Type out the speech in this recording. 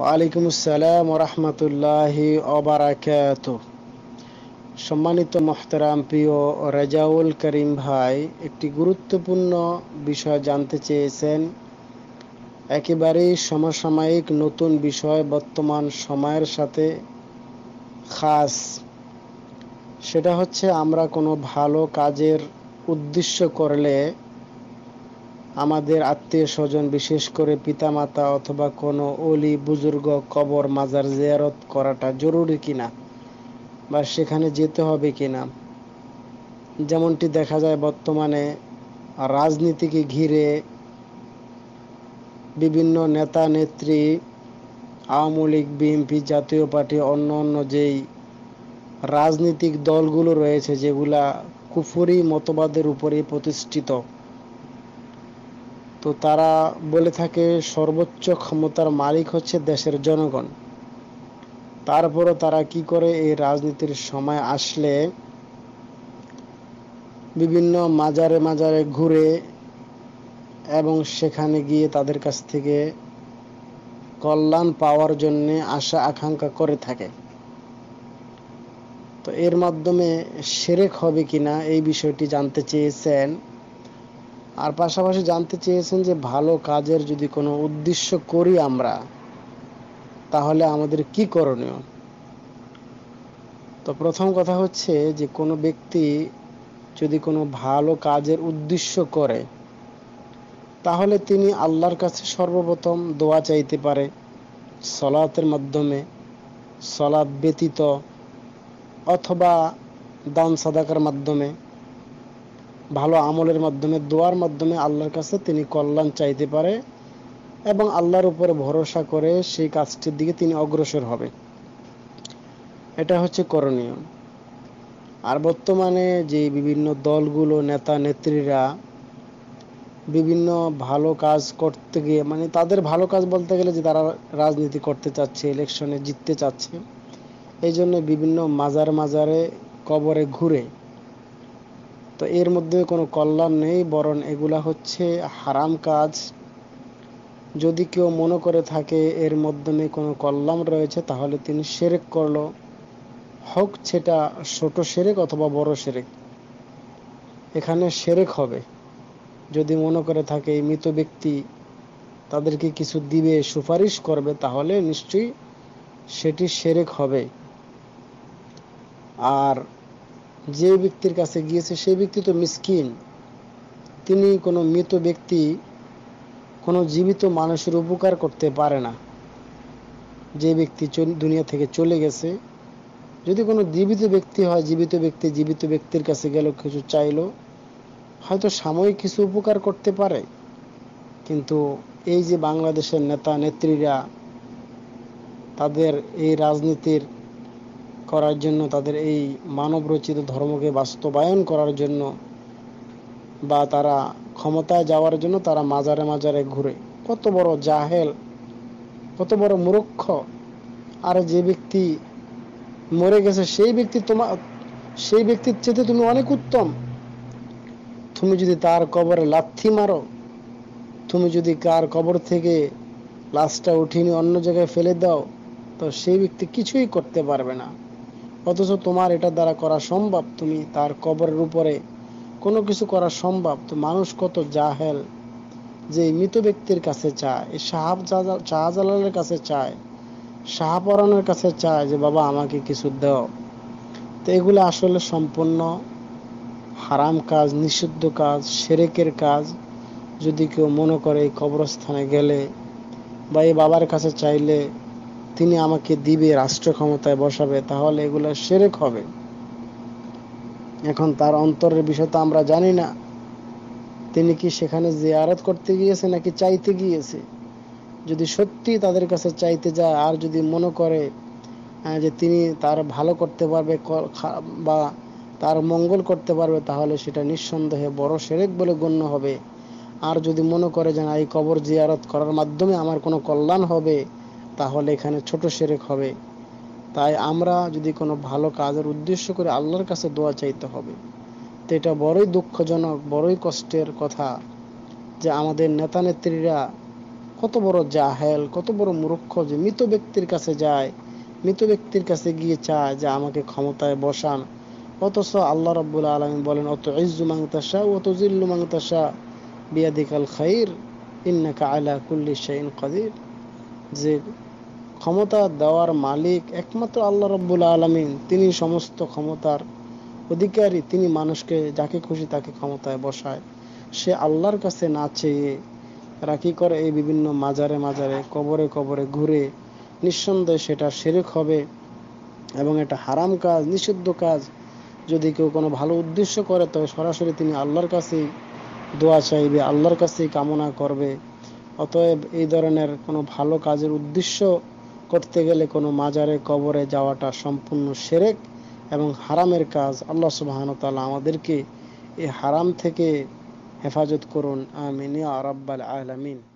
ওয়ালাইকুম আসসালাম রহমতুল্লাহি অবরাকাত সম্মানিত মোহতারাম প্রিয় রাজাউল করিম ভাই একটি গুরুত্বপূর্ণ বিষয় জানতে চেয়েছেন একেবারেই সমসাময়িক নতুন বিষয় বর্তমান সময়ের সাথে খাস সেটা হচ্ছে আমরা কোনো ভালো কাজের উদ্দেশ্য করলে আমাদের আত্মীয় স্বজন বিশেষ করে পিতামাতা অথবা কোনো অলি বুজুর্গ কবর মাজার জিয়ারত করাটা জরুরি কিনা বা সেখানে যেতে হবে কিনা যেমনটি দেখা যায় বর্তমানে রাজনীতিকে ঘিরে বিভিন্ন নেতা নেত্রী আওয়ামী লীগ বিএনপি জাতীয় পার্টি অন্য অন্য যেই রাজনৈতিক দলগুলো রয়েছে যেগুলা কুফুরি মতবাদের উপরে প্রতিষ্ঠিত তো তারা বলে থাকে সর্বোচ্চ ক্ষমতার মালিক হচ্ছে দেশের জনগণ তারপরও তারা কি করে এই রাজনীতির সময় আসলে বিভিন্ন মাজারে মাজারে ঘুরে এবং সেখানে গিয়ে তাদের কাছ থেকে কল্যাণ পাওয়ার জন্য আশা আকাঙ্ক্ষা করে থাকে তো এর মাধ্যমে সেরেক হবে কিনা এই বিষয়টি জানতে চেয়েছেন আর পাশাপাশি জানতে চেয়েছেন যে ভালো কাজের যদি কোনো উদ্দেশ্য করি আমরা তাহলে আমাদের কি করণীয় তো প্রথম কথা হচ্ছে যে কোনো ব্যক্তি যদি কোনো ভালো কাজের উদ্দেশ্য করে তাহলে তিনি আল্লাহর কাছে সর্বপ্রথম দোয়া চাইতে পারে সলাতের মাধ্যমে সলাৎ ব্যতীত অথবা দান সাদাকার মাধ্যমে ভালো আমলের মাধ্যমে দোয়ার মাধ্যমে আল্লাহর কাছে তিনি কল্যাণ চাইতে পারে এবং আল্লাহর উপরে ভরসা করে সেই কাজটির দিকে তিনি অগ্রসর হবে এটা হচ্ছে করণীয় আর বর্তমানে যে বিভিন্ন দলগুলো নেতা নেত্রীরা বিভিন্ন ভালো কাজ করতে গিয়ে মানে তাদের ভালো কাজ বলতে গেলে যে তারা রাজনীতি করতে চাচ্ছে ইলেকশনে জিততে চাচ্ছে এই জন্য বিভিন্ন মাজার মাজারে কবরে ঘুরে তো এর মধ্যে কোনো কল্যাণ নেই বরং এগুলা হচ্ছে হারাম কাজ যদি কেউ মনে করে থাকে এর মাধ্যমে কোনো কল্যাণ রয়েছে তাহলে তিনি সেরেক করলো হোক সেটা ছোট সেরেক অথবা বড় সেরেক এখানে সেরেক হবে যদি মনে করে থাকে এই মৃত ব্যক্তি তাদেরকে কিছু দিবে সুপারিশ করবে তাহলে নিশ্চয়ই সেটি সেরেক হবে আর যে ব্যক্তির কাছে গিয়েছে সেই ব্যক্তি তো মিসকিন তিনি কোনো মৃত ব্যক্তি কোনো জীবিত মানুষের উপকার করতে পারে না যে ব্যক্তি দুনিয়া থেকে চলে গেছে যদি কোনো জীবিত ব্যক্তি হয় জীবিত ব্যক্তি জীবিত ব্যক্তির কাছে গেল কিছু চাইল হয়তো সাময়িক কিছু উপকার করতে পারে কিন্তু এই যে বাংলাদেশের নেতা নেত্রীরা তাদের এই রাজনীতির করার জন্য তাদের এই মানব রচিত ধর্মকে বাস্তবায়ন করার জন্য বা তারা ক্ষমতায় যাওয়ার জন্য তারা মাজারে মাজারে ঘুরে কত বড় জাহেল কত বড় মূর্খ আর যে ব্যক্তি মরে গেছে সেই ব্যক্তি তোমার সেই ব্যক্তির চেতে তুমি অনেক উত্তম তুমি যদি তার কবরে লাথি মারো তুমি যদি কার কবর থেকে লাশটা উঠিয়ে অন্য জায়গায় ফেলে দাও তো সেই ব্যক্তি কিছুই করতে পারবে না অথচ তোমার এটা দ্বারা করা সম্ভব তুমি তার কবরের উপরে কোনো কিছু করা সম্ভব তো মানুষ কত জাহেল যে মৃত ব্যক্তির কাছে চায় এই শাহাব শাহজালালের কাছে চায় শাহপরানের কাছে চায় যে বাবা আমাকে কিছু দাও তো এগুলো আসলে সম্পূর্ণ হারাম কাজ নিষিদ্ধ কাজ সেরেকের কাজ যদি কেউ মনে করে এই কবরস্থানে গেলে বা এই বাবার কাছে চাইলে তিনি আমাকে দিবে রাষ্ট্র ক্ষমতায় বসাবে তাহলে এগুলো সেরেক হবে এখন তার অন্তরের বিষয় তো আমরা জানি না তিনি কি সেখানে জিয়ারত করতে গিয়েছে নাকি চাইতে গিয়েছে যদি সত্যি তাদের কাছে চাইতে যায় আর যদি মনে করে যে তিনি তার ভালো করতে পারবে বা তার মঙ্গল করতে পারবে তাহলে সেটা নিঃসন্দেহে বড় সেরেক বলে গণ্য হবে আর যদি মনে করে যে না এই কবর জিয়ারত করার মাধ্যমে আমার কোনো কল্যাণ হবে তাহলে এখানে ছোট সেরেক হবে তাই আমরা যদি কোনো ভালো কাজের উদ্দেশ্য করে আল্লাহর কাছে দোয়া চাইতে হবে তো এটা বড়ই দুঃখজনক বড়ই কষ্টের কথা যে আমাদের নেতা নেত্রীরা কত বড় জাহেল কত বড় মূর্খ যে মৃত ব্যক্তির কাছে যায় মৃত ব্যক্তির কাছে গিয়ে চায় যে আমাকে ক্ষমতায় বসান অথচ আল্লাহ রব্বুল আলমী বলেন অত ইজ্জু মাংতাসা অত জিল্লু মাংতাসা বিয়াদিকাল খাইর ইন্নাকা আলা কুল্লি শাইন কাদির যে ক্ষমতা দেওয়ার মালিক একমাত্র আল্লাহ রব্বুল আলমিন তিনি সমস্ত ক্ষমতার অধিকারী তিনি মানুষকে যাকে খুশি তাকে ক্ষমতায় বসায় সে আল্লাহর কাছে না চেয়ে তারা কী করে এই বিভিন্ন মাজারে মাজারে কবরে কবরে ঘুরে নিঃসন্দেহে সেটা সেরেক হবে এবং এটা হারাম কাজ নিষিদ্ধ কাজ যদি কেউ কোনো ভালো উদ্দেশ্য করে তবে সরাসরি তিনি আল্লাহর কাছেই দোয়া চাইবে আল্লাহর কাছেই কামনা করবে অতএব এই ধরনের কোনো ভালো কাজের উদ্দেশ্য করতে গেলে কোনো মাজারে কবরে যাওয়াটা সম্পূর্ণ সেরেক এবং হারামের কাজ আল্লাহ সুবাহন তালা আমাদেরকে এই হারাম থেকে হেফাজত করুন আমিন আরব্বাল আলামিন